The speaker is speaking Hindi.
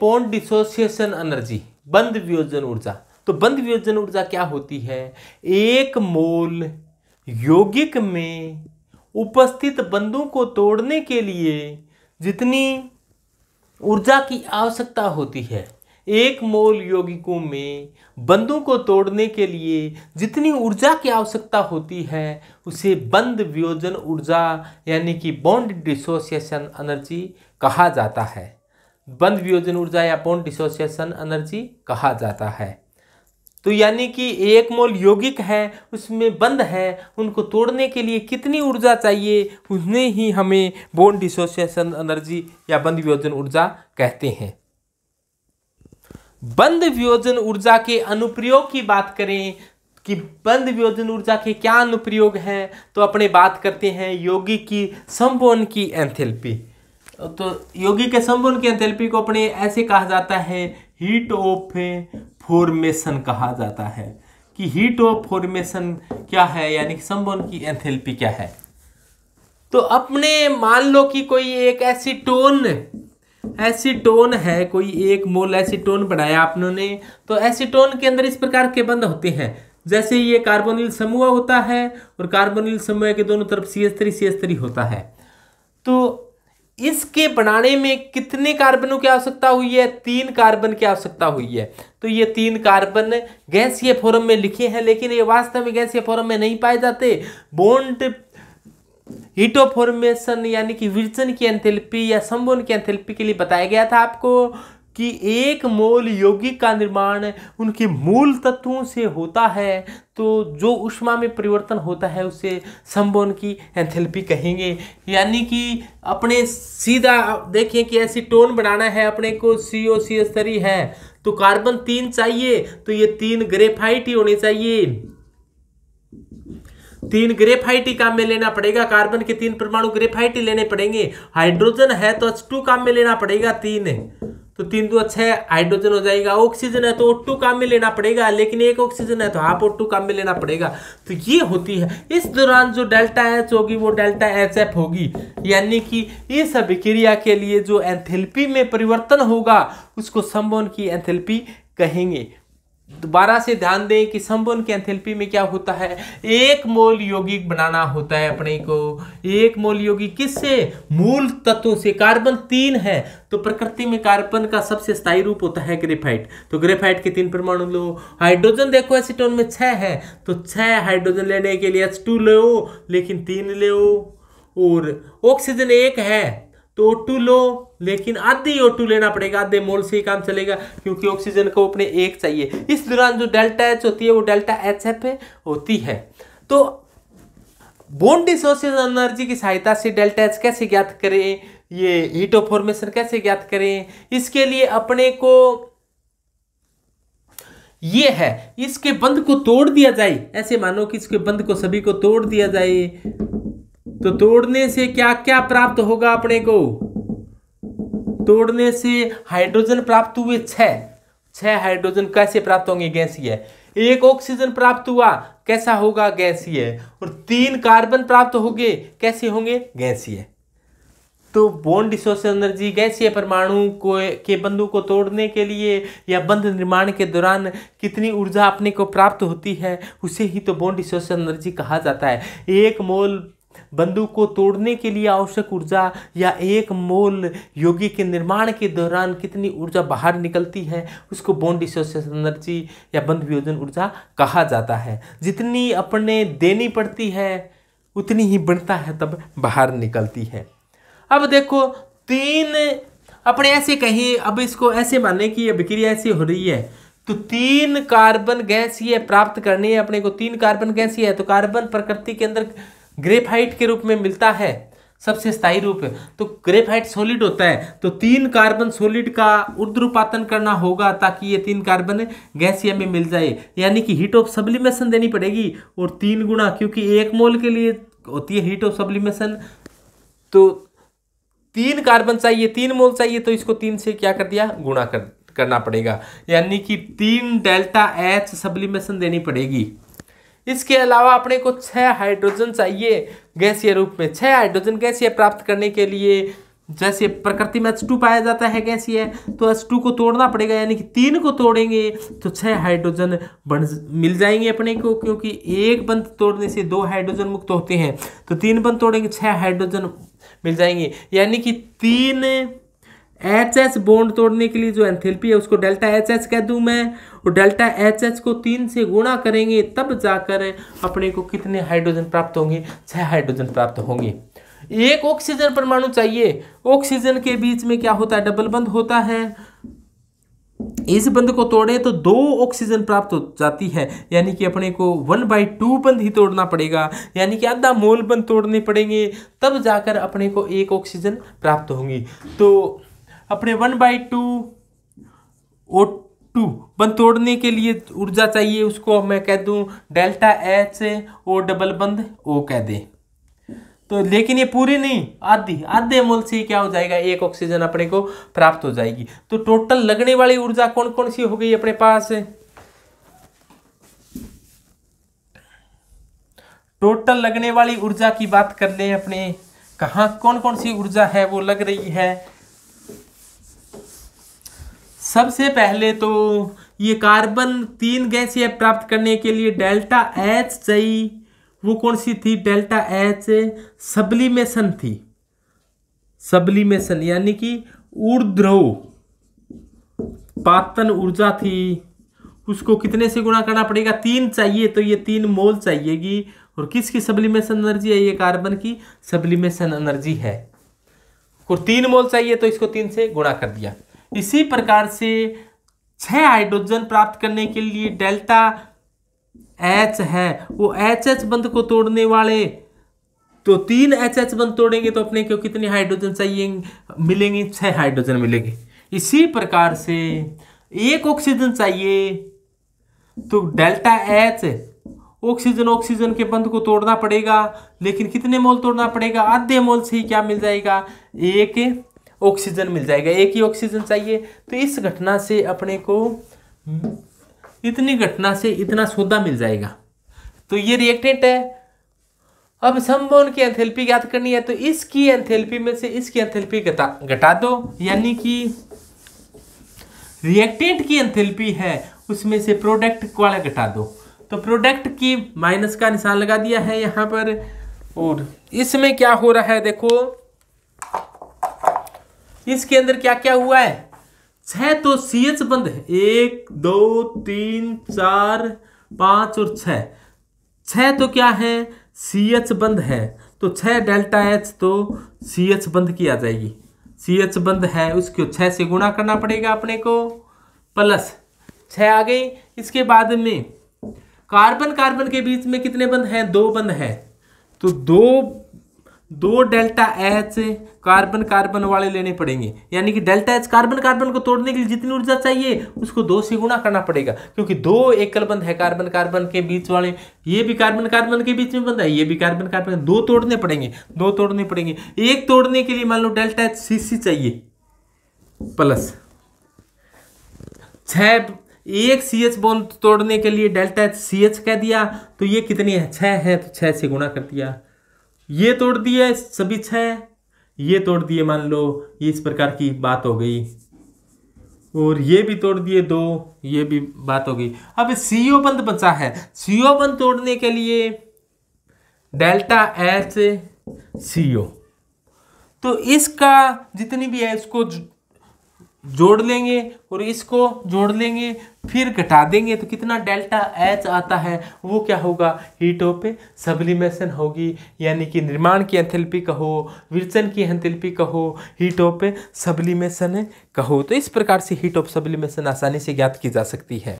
पोन्ड डिसोसिएशन एनर्जी बंद वियोजन ऊर्जा तो बंद वियोजन ऊर्जा क्या होती है एक मोल यौगिक में उपस्थित बंधों को तोड़ने के लिए जितनी ऊर्जा की आवश्यकता होती है एक मोल यौगिकों में बंधों को तोड़ने के लिए जितनी ऊर्जा की आवश्यकता होती है उसे बंद वियोजन ऊर्जा यानी कि बॉन्ड डिसोसिएशन एनर्जी कहा जाता है बंद वियोजन ऊर्जा या बोन डिसोसिएशन एनर्जी कहा जाता है तो यानी कि एक मोल यौगिक है उसमें बंद है उनको तोड़ने के लिए कितनी ऊर्जा चाहिए उन्हें ही हमें बोन डिसोसिएशन एनर्जी या बंद वियोजन ऊर्जा कहते हैं बंद वियोजन ऊर्जा के अनुप्रयोग की बात करें कि बंद वियोजन ऊर्जा के क्या अनुप्रयोग हैं तो अपने बात करते हैं यौगिक की संबोन की एंथेल्पी तो योगी के की एंथैल्पी को अपने ऐसे कहा जाता है हीट ऑफ फॉर्मेशन कहा जाता है कि हीट ऑफ फॉर्मेशन क्या है यानी कि संबोधन की एंथेल्पी क्या है तो अपने मान लो कि कोई एक ऐसी एसीटोन है कोई एक मोल एसीटोन बनाया आपने तो एसीटोन के अंदर इस प्रकार के बंद होते हैं जैसे ये कार्बोनिल समूह होता है और कार्बोनिल समूह के दोनों तरफ C S three C S three होता है तो इसके बनाने में कितने कार्बनों की आवश्यकता हुई है तीन कार्बन की आवश्यकता हुई है तो ये तीन कार्बन गैसीय फॉरम में लिखे हैं लेकिन ये वास्तव में गैसीय फॉर्म में नहीं पाए जाते बोन्ड हीटोफॉर्मेशन यानी कि विरजन की एंथेल्पी या संबोन की एंथेल्पी के लिए बताया गया था आपको कि एक मोल यौगिक का निर्माण उनके मूल तत्वों से होता है तो जो उष्मा में परिवर्तन होता है उसे संबोन की एंथेल्पी कहेंगे यानी कि अपने सीधा देखें कि ऐसी टोन बनाना है अपने को सी ओ सी एस थ्री है तो कार्बन तीन चाहिए तो ये तीन ग्रेफाइट ही होने चाहिए तीन ग्रेफाइट ही काम में लेना पड़ेगा कार्बन के तीन परमाणु ग्रेफाइट ही लेने पड़ेंगे हाइड्रोजन है तो एच टू काम में लेना पड़ेगा तीन तो तीन दो छः हाइड्रोजन हो जाएगा ऑक्सीजन है तो ओ टू काम में लेना पड़ेगा लेकिन एक ऑक्सीजन है तो हाफ ओ टू काम में लेना पड़ेगा तो ये होती है इस दौरान जो डेल्टा एच होगी वो डेल्टा एच एफ होगी यानी कि इस अभिक्रिया के लिए जो एंथेल्पी में परिवर्तन होगा उसको संबोधन की एंथेल्पी कहेंगे दोबारा से ध्यान दें कि संपूर्ण के एंथेल्पी में क्या होता है एक मोल यौगिक बनाना होता है अपने को एक मोल यौगिक किससे मूल तत्वों से कार्बन तीन है तो प्रकृति में कार्बन का सबसे स्थायी रूप होता है ग्रेफाइट तो ग्रेफाइट के तीन परमाणु लो हाइड्रोजन देखो एसीटोन में छः है तो छः हाइड्रोजन लेने के लिए एच टू लेकिन तीन ले और ऑक्सीजन एक है तो ओ लो लेकिन आधे ओ लेना पड़ेगा आधे मोल से ही काम चलेगा क्योंकि ऑक्सीजन को अपने एक चाहिए इस दौरान जो डेल्टा एच होती है वो डेल्टा एच एफ होती है तो बोन डिसोसिएशन एनर्जी की सहायता से डेल्टा एच कैसे ज्ञात करें ये हीटो फॉर्मेशन कैसे ज्ञात करें इसके लिए अपने को ये है इसके बंद को तोड़ दिया जाए ऐसे मानो कि इसके बंद को सभी को तोड़ दिया जाए तो तोड़ने से क्या क्या प्राप्त होगा अपने को तोड़ने से हाइड्रोजन प्राप्त हुए छह हाइड्रोजन कैसे प्राप्त होंगे गैसीय एक ऑक्सीजन प्राप्त हुआ कैसा होगा गैसीय और तीन कार्बन प्राप्त हो गए कैसे होंगे गैसीय तो बोन डिसोसिएशन एनर्जी गैसीय परमाणु को के बंधु को तोड़ने के लिए या बंध निर्माण के दौरान कितनी ऊर्जा अपने को प्राप्त होती है उसे ही तो बोन डिसोसिएशन एनर्जी कहा जाता है एक मोल बंदूक को तोड़ने के लिए आवश्यक ऊर्जा या एक मोल योगी के निर्माण के दौरान कितनी ऊर्जा बाहर निकलती है उसको बॉन्ड डिसोसिएशन एनर्जी या बंद वियोजन ऊर्जा कहा जाता है जितनी अपने देनी पड़ती है उतनी ही बढ़ता है तब बाहर निकलती है अब देखो तीन अपने ऐसे कहें अब इसको ऐसे माने कि यह प्रक्रिया ऐसी हो रही है तो तीन कार्बन गैस ये प्राप्त करनी है अपने को तीन कार्बन गैस ही है तो कार्बन प्रकृति के अंदर ग्रेफाइट के रूप में मिलता है सबसे स्थायी रूप है तो ग्रेफाइट सॉलिड होता है तो तीन कार्बन सॉलिड का उद्रूपातन करना होगा ताकि ये तीन कार्बन गैसिया में मिल जाए यानी कि हीट ऑफ सब्लिमेशन देनी पड़ेगी और तीन गुणा क्योंकि एक मोल के लिए होती है हीट ऑफ सब्लिमेशन तो तीन कार्बन चाहिए तीन मोल चाहिए तो इसको तीन से क्या कर दिया गुणा कर करना पड़ेगा यानी कि तीन डेल्टा एच सब्लिमेशन देनी पड़ेगी इसके अलावा अपने को छः हाइड्रोजन चाहिए गैसीय रूप में छः हाइड्रोजन गैसीय प्राप्त करने के लिए जैसे प्रकृति में एच टू पाया जाता है गैसीय है तो एच टू को तोड़ना पड़ेगा यानी कि तीन को तोड़ेंगे तो छः हाइड्रोजन बन मिल जाएंगे अपने को क्योंकि एक बंद तोड़ने से दो हाइड्रोजन मुक्त होते हैं तो तीन बंद तोड़ेंगे छः हाइड्रोजन मिल जाएंगे यानी कि तीन एच एच बॉन्ड तोड़ने के लिए जो एंथेल्पी है उसको डेल्टा एच एच कह दूँ मैं और डेल्टा एच एच को तीन से गुणा करेंगे तब जाकर अपने को कितने हाइड्रोजन प्राप्त होंगे छः हाइड्रोजन प्राप्त होंगे एक ऑक्सीजन परमाणु चाहिए ऑक्सीजन के बीच में क्या होता है डबल बंद होता है इस बंद को तोड़े तो दो ऑक्सीजन प्राप्त हो जाती है यानी कि अपने को वन बाई टू बंद ही तोड़ना पड़ेगा यानी कि आधा मोल बंद तोड़ने पड़ेंगे तब जाकर अपने को एक ऑक्सीजन प्राप्त होंगी तो अपने one by two O two बंद तोड़ने के लिए ऊर्जा चाहिए उसको मैं कह दूं डेल्टा एच ओ डबल बंद ओ कह दे तो लेकिन ये पूरी नहीं आधी आधे मोल से क्या हो जाएगा एक ऑक्सीजन अपने को प्राप्त हो जाएगी तो टोटल लगने वाली ऊर्जा कौन कौन सी हो गई अपने पास टोटल लगने वाली ऊर्जा की बात कर ले अपने कहा कौन कौन सी ऊर्जा है वो लग रही है सबसे पहले तो ये कार्बन तीन गैस ये प्राप्त करने के लिए डेल्टा एच चाहिए वो कौन सी थी डेल्टा एच सब्लिमेशन थी सब्लिमेशन यानी कि ऊर्ध्रो पातन ऊर्जा थी उसको कितने से गुणा करना पड़ेगा तीन चाहिए तो ये तीन मोल चाहिएगी और किसकी सब्लिमेशन एनर्जी है ये कार्बन की सब्लिमेशन एनर्जी है और तीन मोल चाहिए तो इसको तीन से गुणा कर दिया इसी प्रकार से छह हाइड्रोजन प्राप्त करने के लिए डेल्टा एच है वो एच एच बंध को तोड़ने वाले तो तीन एच एच बंध तोड़ेंगे तो अपने को कितने हाइड्रोजन चाहिए मिलेंगे छह हाइड्रोजन मिलेंगे इसी प्रकार से एक ऑक्सीजन चाहिए तो डेल्टा एच ऑक्सीजन ऑक्सीजन के बंध को तोड़ना पड़ेगा लेकिन कितने मोल तोड़ना पड़ेगा आधे मोल से ही क्या मिल जाएगा एक ऑक्सीजन मिल जाएगा एक ही ऑक्सीजन चाहिए तो इस घटना से अपने को इतनी घटना से इतना सौदा मिल जाएगा तो ये रिएक्टेंट है अब समबोन की एंथेल्पी ज्ञात करनी है तो इसकी एंथेल्पी में से इसकी एंथेल्पी घटा घटा दो यानी कि रिएक्टेंट की एंथेल्पी है उसमें से प्रोडक्ट वाला घटा दो तो प्रोडक्ट की माइनस का निशान लगा दिया है यहाँ पर और इसमें क्या हो रहा है देखो इसके अंदर क्या क्या हुआ है छह तो सी एच बंद है एक दो तीन चार पांच और छह छह तो क्या है सी एच बंद है तो छह डेल्टा एच तो सी एच बंद की आ जाएगी सी एच बंद है उसको छह से गुणा करना पड़ेगा अपने को प्लस छह आ गई इसके बाद में कार्बन कार्बन के बीच में कितने बंद हैं दो बंद हैं तो दो दो डेल्टा एच कार्बन कार्बन वाले लेने पड़ेंगे यानी कि डेल्टा एच कार्बन कार्बन को तोड़ने के लिए जितनी ऊर्जा चाहिए उसको दो से गुणा करना पड़ेगा क्योंकि दो एकल बंद है कार्बन कार्बन के बीच वाले ये भी कार्बन कार्बन के बीच में बंद है ये भी कार्बन कार्बन दो तोड़ने पड़ेंगे दो तोड़ने पड़ेंगे एक तोड़ने के लिए मान लो डेल्टा एच सी सी चाहिए प्लस छ एक सी एच बॉल तोड़ने के लिए डेल्टा एच सी एच कह दिया तो ये कितनी है छः है तो छः से गुणा कर दिया ये तोड़ दिए सभी छह ये तोड़ दिए मान लो ये इस प्रकार की बात हो गई और ये भी तोड़ दिए दो ये भी बात हो गई अब सीओ बंद बचा है सीओ बंद तोड़ने के लिए डेल्टा एच सीओ तो इसका जितनी भी है इसको जोड़ लेंगे और इसको जोड़ लेंगे फिर घटा देंगे तो कितना डेल्टा एच आता है वो क्या होगा हीट ऑफ सब्लिमेशन होगी यानी कि निर्माण की एंथेल्पी कहो विरचन की एंथेल्पी कहो हीट ऑफ सब्लिमेशन कहो तो इस प्रकार से हीट ऑफ सब्लिमेशन आसानी से ज्ञात की जा सकती है